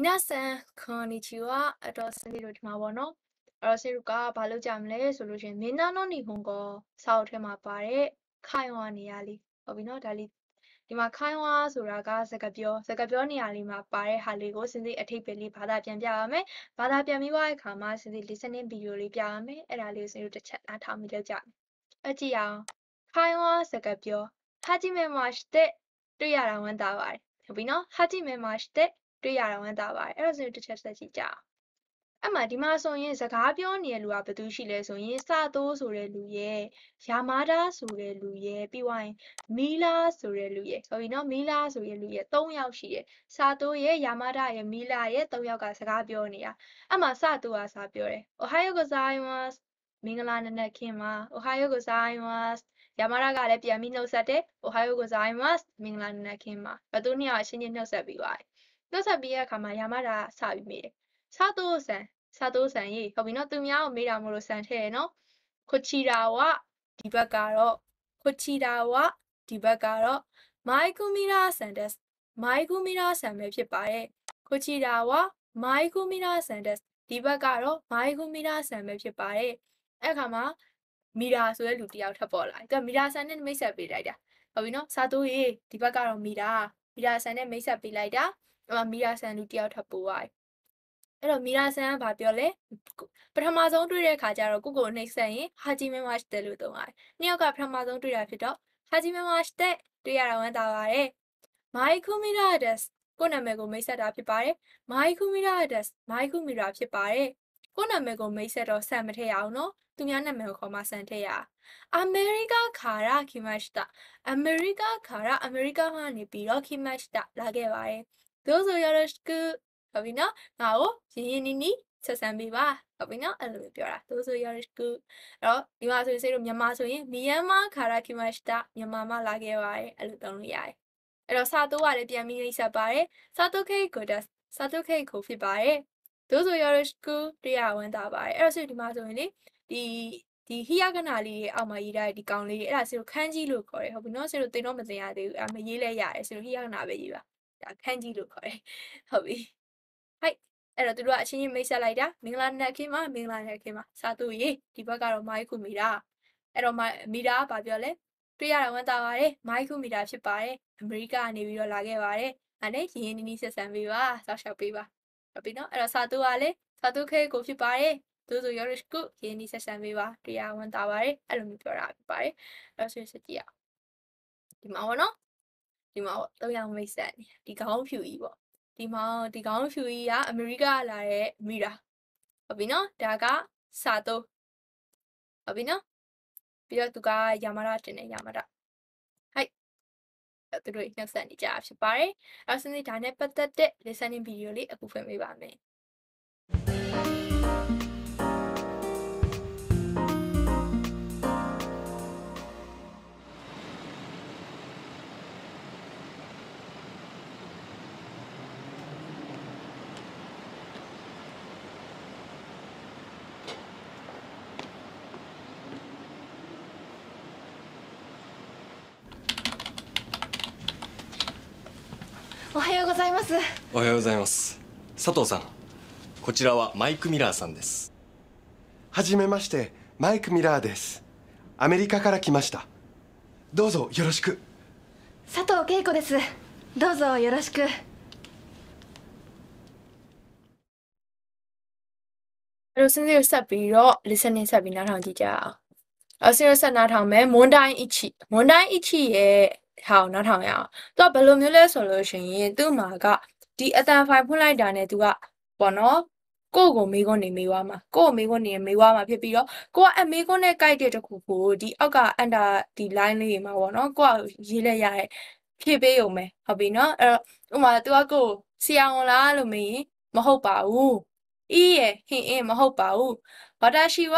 မိနာဆန်ခွန်နီချီဝါအတော်စနေတို့ဒီမှာပေါ့နော်အဲ့တော့စေရုကဘာလုပ်ကြမလဲဆိုလို့ရှင်မင်းသားနော်နီဟွန်ကစာအုပ်ထဲမှာပါတဲ့ခိုင်ဝါနေရာလေးဟုတ်ပြီနော်ဒါလေးဒီမှာခိုင်ဝါဆိုတာကစကပြောစကပြောနေရာလေးမှာပါတဲ့ဟာလေးကိုစင်စစ်အထိပ်ပဲလေးဘာသာပြန်ပြရမယ်ဘာသာပြန်ပြီးွားတဲ့အခါမှာစင်စစ် listening video လေးပြရမယ်အဲ့ဒါလေးကိုစင်တို့တစ်ချက်အားထားမိလောက်ကြအကြည့်အောင်ခိုင်ဝါစကပြောဟာဂျီမဲမာရှ်တဲ့တွေ့ရတာဝမ်းသာပါတယ်ဟုတ်ပြီနော်ဟာဂျီမဲမာရှ်တဲ့တွေ့ရတာဝမ်းသာပါတယ်အဲ့ဒါဆိုရင်တစ်ချက်ဆက်ကြည့်ကြအောင်အဲ့မှာဒီမှာဆိုရင်စကားပြောနေတဲ့လူကဘယ်သူရှိလဲဆိုရင်စသိုးဆိုတဲ့လူရဲ့ယာမာတာဆိုတဲ့လူရဲ့ပြီးွားရင်မီလာဆိုတဲ့လူရဲ့ဟုတ်ပြီနော်မီလာဆိုတဲ့လူရဲ့၃ယောက်ရှိတယ်စသိုးရဲ့ယာမာတာရဲ့မီလာရဲ့၃ယောက်ကစကားပြောနေတာအဲ့မှာစသိုးကစပြောတယ် Ohio gozaimasu မင်္ဂလာနံနက်ခင်ပါ Ohio gozaimasu ယာမာတာကလည်းပြန်ပြီးနှုတ်ဆက်တယ် Ohio gozaimasu မင်္ဂလာနံနက်ခင်ပါဘယ်သူနှစ်ယောက်အချင်းချင်းနှုတ်ဆက်ပြီးွားတယ်တွက်ဆက်ပြီးရအခါမှာယာမတာစပြီးမေးတယ်။စာတိုးဆန်စာတိုးဆန်ရေးဟုတ်ပြီနော်သူများကိုမေးတာမို့လို့ဆန်ထည့်ရနော်။ခွချီတာဝဒီဘက်ကတော့ခွချီတာဝဒီဘက်ကတော့မိုင်ကူမီရာဆန်တက်စ်မိုင်ကူမီရာဆန်ပဲဖြစ်ပါတယ်။ခွချီတာဝမိုင်ကူမီရာဆန်တက်စ်ဒီဘက်ကတော့မိုင်ကူမီရာဆန်ပဲဖြစ်ပါတယ်။အဲ့ခါမှာမီရာဆိုတဲ့လူတယောက်ထပ်ပေါ်လာတယ်။သူကမီရာဆန်နဲ့မိတ်ဆက်ပေးလိုက်တာ။ဟုတ်ပြီနော်။စာတိုးရေးဒီဘက်ကတော့မီရာမီရာဆန်နဲ့မိတ်ဆက်ပေးလိုက်တာ။ဒီမှာမီရာဆန်လူတယောက်ထပ်ပို့ရတယ်အဲ့တော့မီရာဆန်ကဘာပြောလဲပထမဆုံးတွေ့တဲ့အခါကျတော့ကိုကိုနှိမ့်ဆက်ရင်ဟာဂျီမင်မရှ်တဲလို့သုံးရတယ်။နှစ်ယောက်ကပထမဆုံးတွေ့တာဖြစ်တော့ဟာဂျီမင်မရှ်တဲတွေ့ရတာဝန်တာပါတယ်။မိုင်ကူမီရာဒက်စ်ကိုနာမည်ကိုမိတ်ဆက်တာဖြစ်ပါတယ်။မိုင်ကူမီရာဒက်စ်မိုင်ကူမီရာဖြစ်ပါတယ်။ကိုနာမည်ကိုမိတ်ဆက်တော့ဆန်မထည့်ရအောင်နော်။သူများနာမည်ကိုခေါ်မှဆန်ထည့်ရ။အမေရိကခါရခိမရှ်တာ အမေရိကခါရအမေရိကမှနေပြီးတော့ခိမရှ်တာ လာခဲ့ပါတယ်။どうぞよろしくဟုတ်ပြီနော်ငါ့ကိုရင်းရင်းနီးနီးချက်ဆန်းပေးပါဟုတ်ပြီနော်အဲ့လိုပြောတာတို့ဆိုရရစ်ကူအဲ့တော့ဒီမှာဆိုရင်စေတို့မြန်မာဆိုရင်မီယန်မာခါရာကီမရှတာမြန်မာမှာလာခဲ့ပါတယ်အဲ့လိုသုံးလို့ရတယ်အဲ့တော့စာတိုးရတယ်ပြန်ပြီးနှိမ့်ဆက်ပါတယ်စာတိုးခိတ်ကိုဒါစာတိုးခိတ်ကိုဖြစ်ပါတယ်တို့ဆိုရရစ်ကူတရားဝန်တာပါတယ်အဲ့တော့စေဒီမှာဆိုရင်လေဒီဒီဟိယကနာလေးတွေအောက်မှာရေးထားတဲ့ဒီကောင်လေးတွေအဲ့ဒါစေတို့ခန်းကြီးလို့ခေါ်တယ်ဟုတ်ပြီနော်စေတို့တင်တော့မတင်ရသေးဘူးအဲ့မရေးလဲရတယ်စေတို့ဟိယကနာပဲရေးပါဒါခန်းကြီးလို့ခေါ်တယ်ဟုတ်ပြီဟိုက်အဲ့တော့သူတို့ကအချင်းချင်းမိတ်ဆက်လိုက်တာမင်္ဂလာနက်ခင်းပါမင်္ဂလာနက်ခင်းပါစာသူရေဒီဘက်ကတော့မိုင်းခုမီတာအဲ့တော့မီတာကဘာပြောလဲတွေ့ရတာဝမ်းသာပါတယ်မိုင်းခုမီတာဖြစ်ပါတယ်အမေရိကကနေပြီးတော့လာခဲ့ပါတယ်အဲ့နဲ့ရင်းရင်းနှီးနှီးဆက်ဆံပေးပါဆောက်ရှောက်ပေးပါဟုတ်ပြီနော်အဲ့တော့စာသူကလည်းစာသူခဲကိုဖြစ်ပါတယ်သူတို့ရောရစ်ကိုရင်းနှီးဆက်ဆံပေးပါတရားဝမ်းသာပါတယ်အဲ့လိုမျိုးပြောတာဖြစ်ပါတယ်အဲ့ဆိုရင်စကြည့်ရအောင်ဒီမှာပေါ့နော်ဒီမှာပေါ့တော့ရမိတ်ဆက်နေဒီခေါင်းဖြူကြီးပေါ့ဒီမှာဒီခေါင်းဖြူကြီးကအမေရိကလာတဲ့မိတာဟုတ်ပြီနော်ဒါကစာတုံးဟုတ်ပြီနော်ပြီးတော့သူကယာမာရတင်တယ်ယာမာရဟိုက်သူတို့ညှက်ဆက်နေကြဖြစ်ပါတယ်အဲ့ဒါဆိုရင်ဒါနဲ့ပတ်သက်တဲ့ listening video လေးအခုဖွင့်ပေးပါမယ်はようございますおはようございます佐藤さんこちらはマイク・ミラーさんですはじめましてマイク・ミラーですアメリカから来ましたどうぞよろしく佐藤恵子ですどうぞよろしくလို့စင်စီကိဆက်ပြီးတော့ listening ဆက်ပြီးနားထောင်ကြည့်ကြအောင်။အစင်ကိုဆက်နားထောင်မယ်မွန်တိုင်းအချီရဲ့ဟောင်းနောက်ထောင်ရအောင်သူကဘယ်လိုမျိုးလဲဆိုလို့ရှိရင်သူ့မှာကဒီအတန်ဖိုင်ဖွင့်လိုက်တာနဲ့သူကပေါ့နော်ကိုကိုမေးခွန်းနေမေးွားမှာကိုကိုမေးခွန်းနေမေးွားမှာဖြစ်ပြီးတော့ကိုကအမေးခွန်းနဲ့ကြိုက်တဲ့တခုကိုဒီအောက်ကအန်တာဒီ line လေးတွေမှာပေါ့နော်ကိုကရေးလက်ရတဲ့ဖြည့်ပေးုံပဲဟုတ်ပြီနော်အဲ့တော့ဥမာ तू ကကိုဆီအောင်လားလို့မေးရင်မဟုတ်ပါဘူးအီးရဲ့ဟင်အင်းမဟုတ်ပါဘူးဘာတာရှိဝ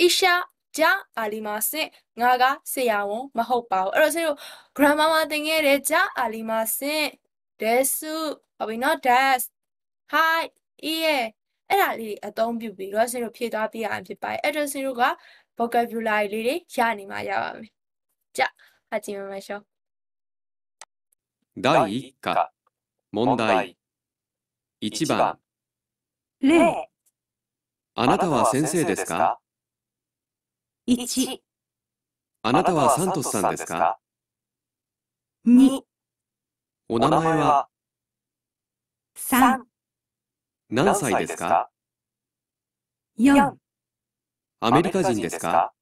အီရှာじゃありません。ががせやおん、まほぱお。えらせよ、グラマはてげれじゃありません。です。はびなです。はい、いいえ。らり、あဒါလေးတွေအသုあးပြုပြီးတောじゃあ始めましょう。第一課問題一番あなたは先生ですか1あなたはサントスさんですか2お名前は3何歳ですか4アメリカ人ですか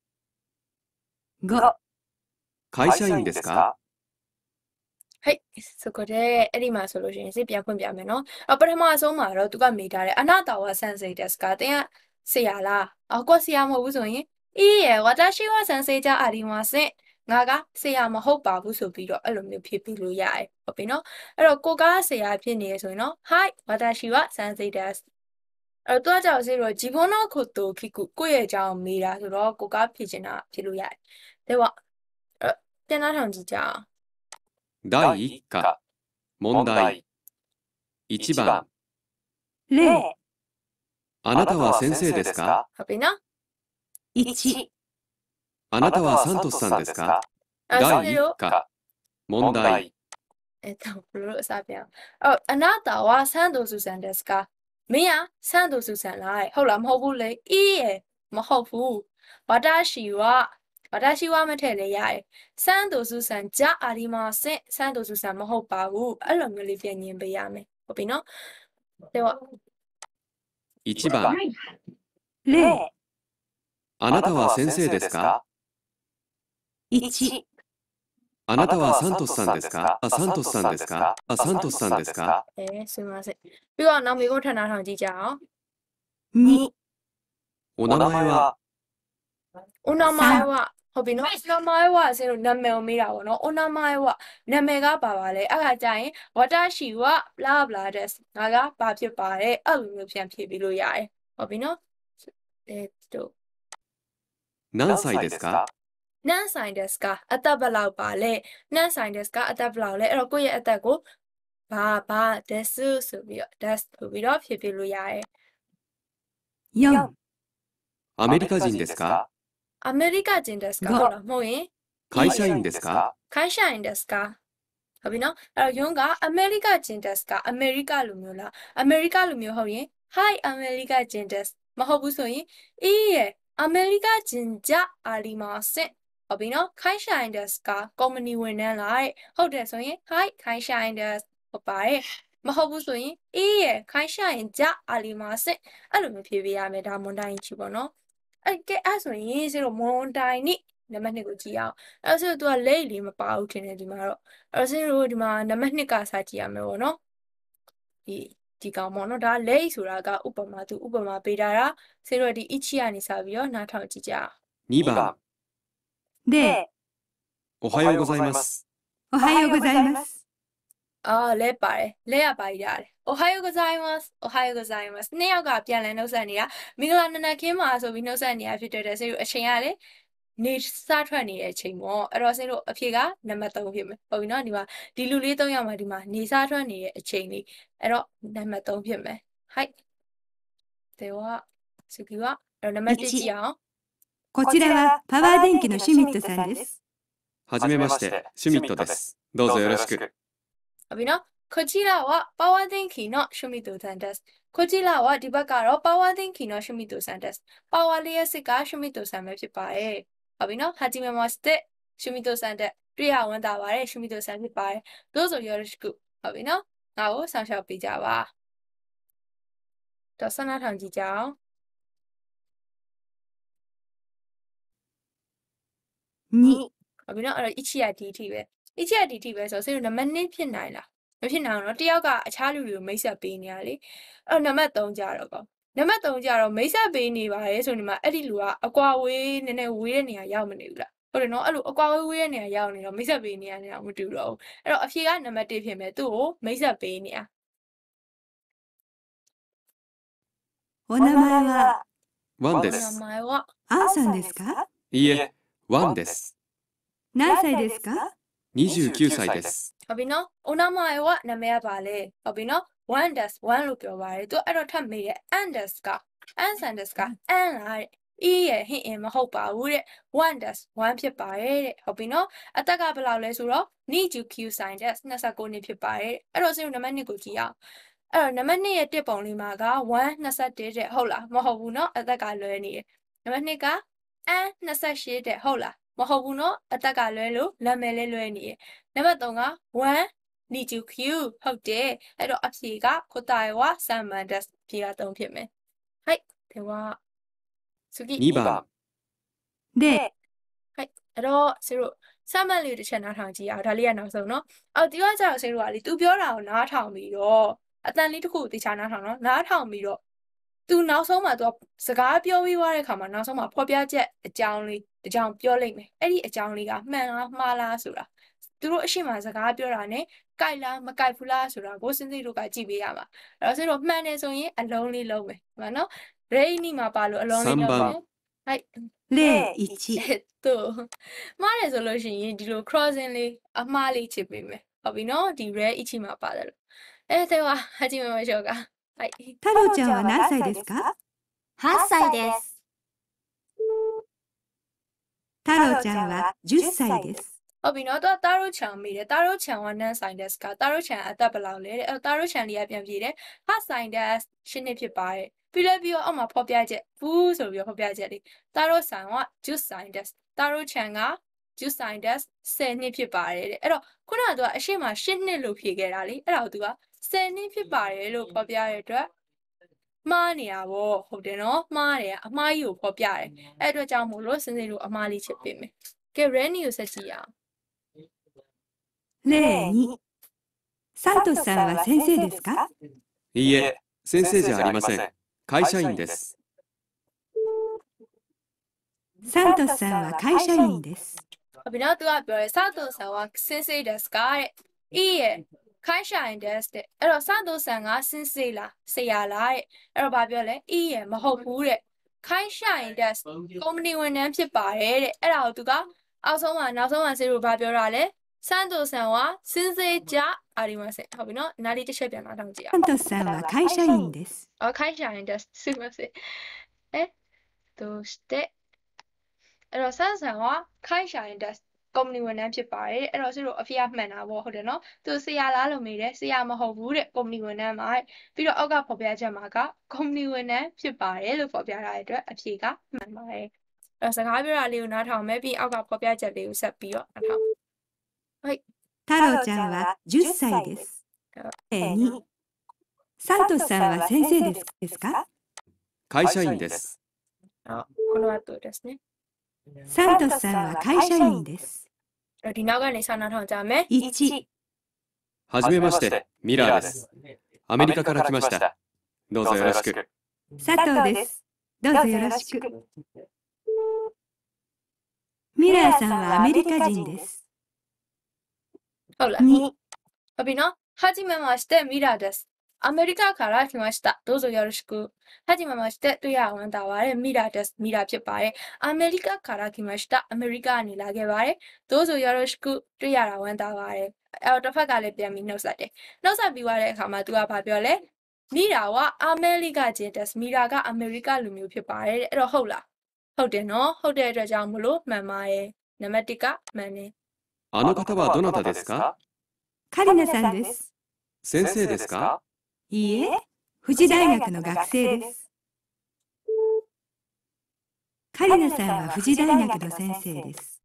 5会社員ですかはい、そこで、エリマソロジンシピアコンビアメノ。アパレマソマロトガミダレ。アナタワセンセイデスカティア、シアラ。アコウズウン。いいえ、私は先生じゃありません。我が生涯もほぼぶそびろ、あらみぴぴぴやい。おぴの。あら、こが生涯ぴにえそいの。はい、私は先生です。あとはじゃあ、自分のことを聞く。こえじゃあ、みら、そら、こがぴじな、ぴるやい。では、え、てなはんじじゃ。第一課、問題。一番。例。あなたは先生ですかはぴな。1あなたはサントスさんですか第1課か問題えっと、ブルーサビアン。あなたはサンドスさんですかメア。サンドスさんない。ほら、もうぶれ。いいえ、もうぶ。わたしは、わたしはまてれヤ。い。サンドスさんじゃありません。サンドスさんもほぱう。あらみりぴにんべやめ。おびのでは。1番。0。あなたは先生ですか一。あなたはサントスさんですかあ、サントスさんですかントスさんですかえー、すみません。ナミゴタナンジジャオ。お名前はお名前はホビノお名前はセロナメオミラオのお名前はナメガバワレアガイワタシはブラブラです。ナガバピュバレアウムシャンピビロヤイ。ホビノえっと。何歳ですか何歳ですかあたばらばれ。何歳ですかあたばらばれ。6やあたご。ばばです。すびよ。です。すびよ。ひびるやえ。4アメリカ人ですかアメリカ人ですかほら、もういい会社員ですか会社員ですかほびの ?4 がアメリカ人ですかアメリカルミューラ。アメリカルミューホはい、アメリカ人です。まほぶそいいいえ。アメリカ人じゃありません。ဟုတ်ပြီနော်ခိုင်းဆိုင်ဒက်စ်ကကုမ္ပဏီဝန်ထမ်းလားတဲ့ဟုတ်တယ်ဆိုရင် hi ခိုင်းဆိုင်ဒက်စ်ဟုတ်ပါတယ်မဟုတ်ဘူးဆိုရင်အေးရခိုင်းဆိုင်ကြအာလီမာစစ်အဲ့လိုမျိုးဖြေပေးရမယ်ဒါမွန်တိုင်းချီပေါ့နော်အဲ့ကဲအဲ့ဆိုရင်ဆိုတော့မွန်တိုင်းနိနံပါတ်1ကိုကြည့်အောင်အဲ့ဆိုတော့ तू ကလက်လေးမပါဘူးထင်တယ်ဒီမှာတော့အဲ့ဆိုတော့ဒီမှာနံပါတ်1ကစာကြည့်ရမယ်ပေါ့နော်ဒီဒီကောင်ပေါ့နော်ဒါ lay ဆိုတာကဥပမာသူဥပမာပေးတာဒါဆိုတော့ဒီ ichi ကနေစပြီးတော့နားထောင်ကြည့်ကြအောင်2番で、おはようございます。おはようございます。အော်လဲပါတယ်လဲရပါရတယ်โอไฮโอございますโอไฮโอございますနှစ်ယောက်ကပြန်လည်နှုတ်ဆက်နေတာမင်္ဂလာနံနက်ခင်းပါဆိုပြီးနှုတ်ဆက်နေတာဖြစ်တဲ့အတွက်ဆိုပြီးအချိန်ကလည်းနေစထွက်နေတဲ့အချိန်ပေါ့အဲ့တော့ဆင်းတို့အဖြေကနံပါတ်3ဖြစ်မယ်ဟုတပြီနော်ဒီမှာဒီလူလေး3ယောက်မှာဒီမှာနေစထွက်နေတဲ့အချိန်လေးအဲ့တော့နံပါတ်3ဖြစ်မယ်はいでは次はー1こちらはパワー電機のシュミットさんですはじめましてシュミットですどうぞよろしくあびなこちらはパワー電気のシュミットさんですこちらはディバカー電さんですパワーリアスがシュミさめしぱえဟုတ်ပြီနော်ဟာဂျီမေမောစတက်ရှူမီတိုဆန်တက်တွေ့ရဝန်တာပါတယ်ရှူမီတိုဆန်ဖြစ်ပါတယ်တို့ဆိုရောရှိကုဟုတ်ပြီနော်ငါ့ကိုဆောင်ရှောက်ပေးကြပါတော့ဆန္ဒထောင်ကြည့်ကြအောင်ညီဟုတ်ပြီနော်အဲ့တော့ ichiyadi ထိပဲ ichiyadi ထိပဲဆိုတော့စေနံပါတ်1ဖြစ်နိုင်လားမဖြစ်နိုင်တော့တယောက်ကအခြားလူတွေကိုမိတ်ဆက်ပေးနေရလေအဲ့တော့နံပါတ်3ကြတော့ကောနံပါတ်3ကြတော့မိတ်ဆက်ပေးနေပါတယ်ဆိုနေမှာအဲ့ဒီလူကအကွာဝေးနည်းနည်းဝေးတဲ့နေရာရောက်မနေဘူးလားဟုတ်တယ်နော်အဲ့လိုအကွာဝေးဝေးတဲ့နေရာရောက်နေတော့မိတ်ဆက်ပေးနေရနေတာမတူတော့ဘူးအဲ့တော့အဖြေကနံပါတ်1ဖြစ်မယ်သူ့ကိုမိတ်ဆက်ပေးနေတာお名前はワンです名前はアンさんですかいいえワンです何歳ですか29歳ですဟုတ်ပြီနော်お名前は名前ပါလေဟုတ်ပြီနော် one does one လို့ပြောပါတယ်သူအဲ့တော့ထပ်မေးတယ် and does က and sentence က and လားတဲ့ e ရဲ့ hint မဟုတ်ပါဘူးတဲ့ one does one ဖြစ်ပါတယ်တဲ့ဟုတ်ပြီနော်အသက်ကဘယ်လောက်လဲဆိုတော့ need you q sign test 29နှစ်ဖြစ်ပါတယ်အဲ့တော့စဉ်းနံပါတ်1ကိုကြည့်ရအောင်အဲ့တော့နံပါတ်2ရဲ့တစ်ပုံလေးမှာက1 21တဲ့ဟုတ်လားမဟုတ်ဘူးเนาะအသက်ကလွဲနေတယ်နံပါတ်2ကအန်28တဲ့ဟုတ်လားမဟုတ်ဘူးเนาะအသက်ကလွဲလို့နာမည်လေးလွဲနေတယ်နံပါတ်3က need to queue ဟုတ်တယ်အဲ့တော့အဖြေက答えは3番ですဖြေက3ဖြစ်မယ်はいでは次2番ではいအဲ့တော့ဆေတို့ဆမ်မန်လေးတစ်ချက်နားထောင်ကြည့်အောင်ဒါလေးကနောက်ဆုံးเนาะအော်ဒီကကျတော့ဆေတို့ကလေ तू ပြောတာကိုနားထောင်ပြီးတော့အတန်လေးတစ်ခုတရားနားထောင်เนาะနားထောင်ပြီးတော့ तू နောက်ဆုံးမှာ तू စကားပြောပြီးွားတဲ့ခါမှာနောက်ဆုံးမှာဖော်ပြချက်အကြောင်းလေးအကြောင်းပြောလိုက်မယ်အဲ့ဒီအကြောင်းလေးကမှန်လားမှားလားဆိုတာသူတို့အရှိမစကားပြောတာနဲ့ကြိုက်လားမကြိုက်ဘူးလားဆိုတာကိုစဉ်းစိတို့ကကြည့်ပေးရမှာအဲ့တော့စဉ်းတို့မှန်တယ်ဆိုရင်အလုံးလေးလုံးမယ်ဟုတ်ပါနော်ရိနီမှာပါလို့အလုံးလေးလုံးမယ်はいလေ1えっとမှားတယ်ဆိုလို့ရှိရင်ဒီလို crossing လေးအမှားလေးချစ်ပေးမယ်ဟုတ်ပြီနော်ဒီ rare 1မှာပါတယ်လို့အဲでは始めましょうかはい太郎ちゃんは何歳ですか8歳です。太郎ちゃんは10歳です。ဟုတ်ပြီနော်သူကတာရိုချန်မိတယ်တာရိုချန်ကနန်းဆိုင်တဲ့စကားတာရိုချန်အသက်ဘယ်လောက်လဲတဲ့အဲတာရိုချန်လေးကပြန်ပြေးတယ်ဟာဆိုင်တဲ့ရှင်းနှစ်ဖြစ်ပါတယ်ပြီးလဲပြီးတော့အောက်မှာဖော်ပြချက်ဘူးဆိုပြီးတော့ဖော်ပြချက်လေးတာရိုဆန်က juice sign test တာရိုချန်က juice sign test 10နှစ်ဖြစ်ပါတယ်တဲ့အဲ့တော့ခုနကသူကအရှိမ10နှစ်လို့ဖြေခဲ့တာလေအဲ့ဒါကိုသူက10နှစ်ဖြစ်ပါတယ်လို့ဖော်ပြရတဲ့အတွက်မှားနေတာဗောဟုတ်တယ်နော်မှားတယ်အမှားကြီးကိုဖော်ပြတယ်အဲ့အတွက်ကြောင့်မို့လို့စဉ်းစိမ်လို့အမှားလေးချစ်ပေးမယ်ကဲ ranny ကိုဆက်ကြည့်ရအောင်例に、サントスさんは先生ですかいいえ、先生じゃありません。会社員です。サントスさんは会社員です。ビナトはサントスさんは先生ですかいいえ、会社員ですって。えら、サントスさんが先生ら、せやらい。えら、ばびれ、いいえ、まほぶれ。会社員です。コンビニウィンナンピパレ。えら、おとか、あそま、なそま、せるばびょられ。စန်တိုဆန်ကစင်စေကြありませんဟုတ်ပြီနော်နားလေးတစ်ချက်ပြန်လာတော့ကြည့်အောင်စန်တိုဆန်は会社員ですあ会社員ですすいませんえどうしてအဲ့တော့ဆန်ဆန်ကခိုင်ရှာရင်တက်ကုမ္ပဏီဝန်ထမ်းဖြစ်ပါတယ်အဲ့တော့သူတို့အဖေကမှန်တာပေါ့ဟုတ်တယ်နော်သူဆရာလားလို့မေးတယ်ဆရာမဟုတ်ဘူးတဲ့ကုမ္ပဏီဝန်ထမ်းပါပြီးတော့အောက်ကဖော်ပြချက်မှာကကုမ္ပဏီဝန်ထမ်းဖြစ်ပါတယ်လို့ဖော်ပြထားတဲ့အတွက်အဖေကမှန်ပါတယ်အဲ့စကားပြောတာလေးကိုနားထောင်မယ်ပြီးအောက်ကဖော်ပြချက်လေးကိုဆက်ပြီးတော့နားထောင်はい。太郎ちゃんは10歳です。2サントスさんは先生ですか会社員です。あこの後ですね。サントスさんは会社員です。が1。はじめまして、ミラーです。アメリカから来ました。どうぞよろしく。佐藤です。どうぞよろしく。ミラーさんはアメリカ人です。ဟုတ်လားဟုတ်ပြီနော်はじめましてミラですアメリカから来ました。どうぞよろしく。はじめまして。とやわんだわれ。ミラです。ミラဖြစ်ပါတယ်။アメリカから来ました。アメリカにလာခဲ့ပါတယ်။どうぞよろしく。とやらわんだわれ။အဲ့တော့တစ်ဖက်ကလည်းပြန်ပြီးနှုတ်ဆက်တယ်။နှုတ်ဆက်ပြီးွားတဲ့အခါမှာ तू ကဘာပြောလဲ။မိတာကအမေရိကကျင်းတက်မိတာကအမေရိကလူမျိုးဖြစ်ပါတယ်တဲ့။အဲ့တော့ဟုတ်လား။ဟုတ်တယ်နော်။ဟုတ်တဲ့အတွက်ကြောင့်မလို့မှန်ပါရဲ့။နံပါတ်1ကမှန်တယ်။あの方はどなたですかカリナさんです。先生ですかいいえ、富士大学の学生です。カリナさんは富士大学の先生です。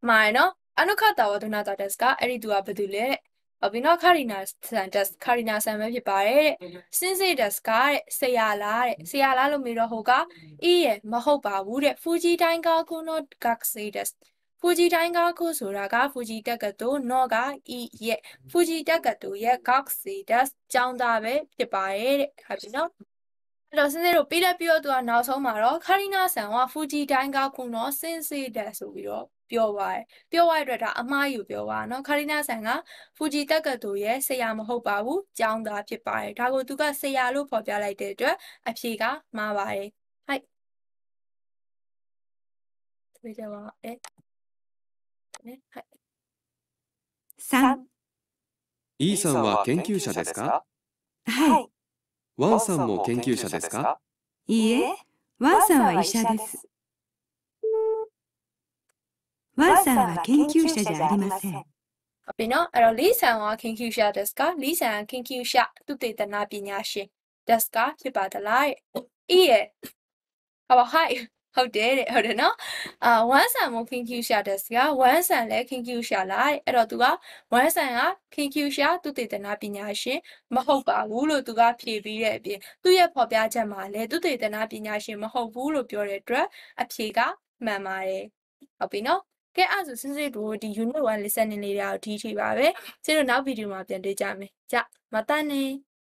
前の、あの方はどなたですかえりとはぶどれ。あびのカリナさんです。カリナさんはぴばれ。先生ですかせやられ。せやのみろほが。いいえ、まほばぶれ。富士大学の学生です。ဖူဂျီတိုင်းကားခုဆိုတာကဖူဂျီတက်ကတိုနော့ကဤရဲ့ဖူဂျီတက်ကတိုရဲ့ Gox Seedus ကျောင်းသားပဲဖြစ်ပါတယ်တဲ့ဟုတ်ပြီနော်အဲ့တော့စင်းစင်းတို့ပြီးလက်ပြီးတော့သူကနောက်ဆုံးမှာတော့ခရီနာဆန်ကဖူဂျီတိုင်းကားခုနော်စင်စေတက်ဆိုပြီးတော့ပြောပါတယ်ပြောရတဲ့အတွက်ဒါအမှားယူပြောပါနော်ခရီနာဆန်ကဖူဂျီတက်ကတိုရဲ့ဆရာမဟုတ်ပါဘူးကျောင်းသားဖြစ်ပါတယ်ဒါကိုသူကဆရာလို့ဖော်ပြလိုက်တဲ့အတွက်အဖြေကမှားပါတယ်ဟုတ်တွေ့ကြပါအဲ့3 E さんは研究者ですかはいワンさんも研究者ですかいいえワンさんは医者ですワンさんは研究者じゃありませんビノあのリーさんは研究者ですかリーさんは研究者とていなビニャシですかヒバダラいいえあはいဟုတ်တယ်တဲ့ဟုတ်တယ်နော်အာ one san မို့ king q sha တဲ့စက one san လဲ king q sha လားတဲ့အဲ့တော့ तू က one san က king q sha သူတေသနာပညာရှင်မဟုတ်ပါဘူးလို့ तू ကဖြေပြီးတဲ့အပြင် သူ့ရဲ့ဖော်ပြချက်မှာလဲသူတေသနာပညာရှင်မဟုတ်ဘူးလို့ပြောတဲ့အတွက်အဖြေကမှန်ပါတယ်ဟုတ်ပြီနော်ကဲအဲ့ဆိုစဉ်းစစ်တို့ဒီ unit 1 listening လေးတွေကိုဒီထိပါပဲကျေးဇူးနောက်ဗီဒီယိုမှာပြန်တွေ့ကြမယ်ကြမတတ်နဲ့